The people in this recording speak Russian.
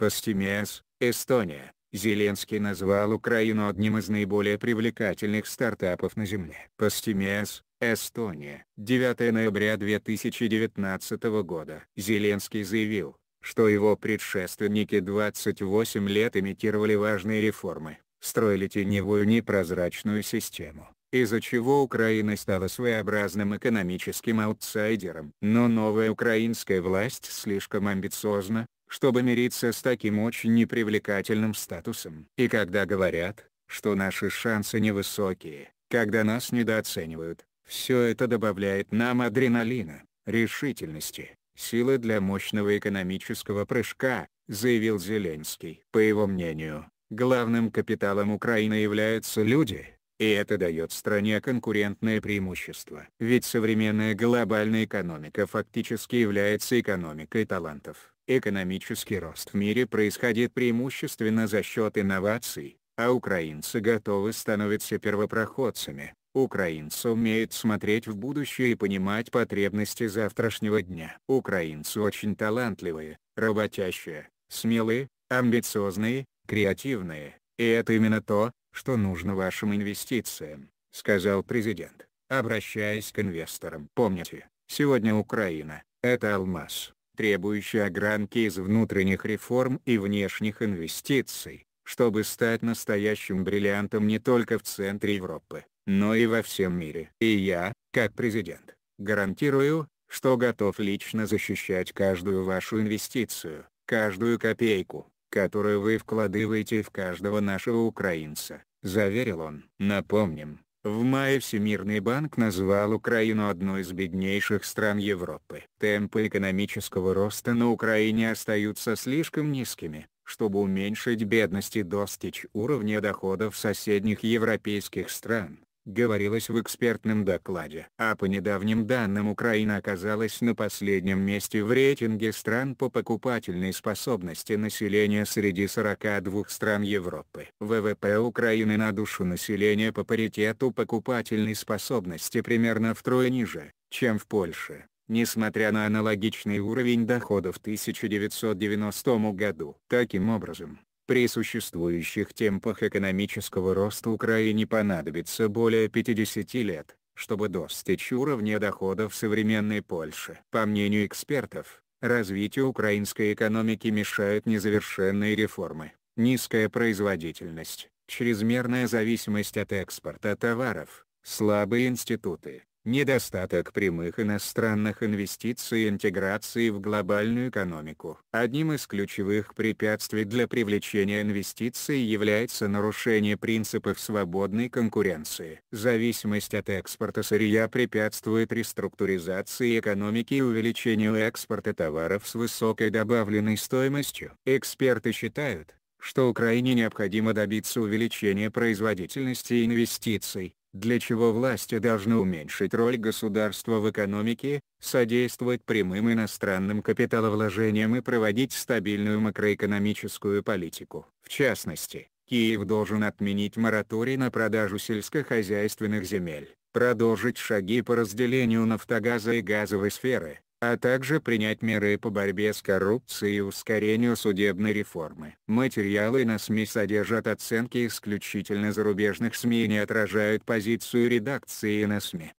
Постимес, Эстония. Зеленский назвал Украину одним из наиболее привлекательных стартапов на Земле. Постимес, Эстония. 9 ноября 2019 года. Зеленский заявил, что его предшественники 28 лет имитировали важные реформы, строили теневую непрозрачную систему, из-за чего Украина стала своеобразным экономическим аутсайдером. Но новая украинская власть слишком амбициозна, чтобы мириться с таким очень непривлекательным статусом. И когда говорят, что наши шансы невысокие, когда нас недооценивают, все это добавляет нам адреналина, решительности, силы для мощного экономического прыжка, заявил Зеленский. По его мнению, главным капиталом Украины являются люди, и это дает стране конкурентное преимущество. Ведь современная глобальная экономика фактически является экономикой талантов. Экономический рост в мире происходит преимущественно за счет инноваций, а украинцы готовы становиться первопроходцами. Украинцы умеют смотреть в будущее и понимать потребности завтрашнего дня. Украинцы очень талантливые, работящие, смелые, амбициозные, креативные, и это именно то, что нужно вашим инвестициям, сказал президент, обращаясь к инвесторам. Помните, сегодня Украина – это алмаз требующий огранки из внутренних реформ и внешних инвестиций, чтобы стать настоящим бриллиантом не только в центре Европы, но и во всем мире. И я, как президент, гарантирую, что готов лично защищать каждую вашу инвестицию, каждую копейку, которую вы вкладываете в каждого нашего украинца, заверил он. Напомним, в мае Всемирный банк назвал Украину одной из беднейших стран Европы. Темпы экономического роста на Украине остаются слишком низкими, чтобы уменьшить бедность и достичь уровня доходов соседних европейских стран говорилось в экспертном докладе. А по недавним данным Украина оказалась на последнем месте в рейтинге стран по покупательной способности населения среди 42 стран Европы. ВВП Украины на душу населения по паритету покупательной способности примерно втрое ниже, чем в Польше несмотря на аналогичный уровень доходов в 1990 году. Таким образом, при существующих темпах экономического роста Украине понадобится более 50 лет, чтобы достичь уровня доходов современной Польши. По мнению экспертов, развитию украинской экономики мешают незавершенные реформы, низкая производительность, чрезмерная зависимость от экспорта товаров, слабые институты, недостаток прямых иностранных инвестиций и интеграции в глобальную экономику. Одним из ключевых препятствий для привлечения инвестиций является нарушение принципов свободной конкуренции. Зависимость от экспорта сырья препятствует реструктуризации экономики и увеличению экспорта товаров с высокой добавленной стоимостью. Эксперты считают, что Украине необходимо добиться увеличения производительности и инвестиций, для чего власти должны уменьшить роль государства в экономике, содействовать прямым иностранным капиталовложениям и проводить стабильную макроэкономическую политику. В частности, Киев должен отменить мораторий на продажу сельскохозяйственных земель, продолжить шаги по разделению нафтогаза и газовой сферы, а также принять меры по борьбе с коррупцией и ускорению судебной реформы. Материалы на СМИ содержат оценки исключительно зарубежных СМИ и не отражают позицию редакции на СМИ.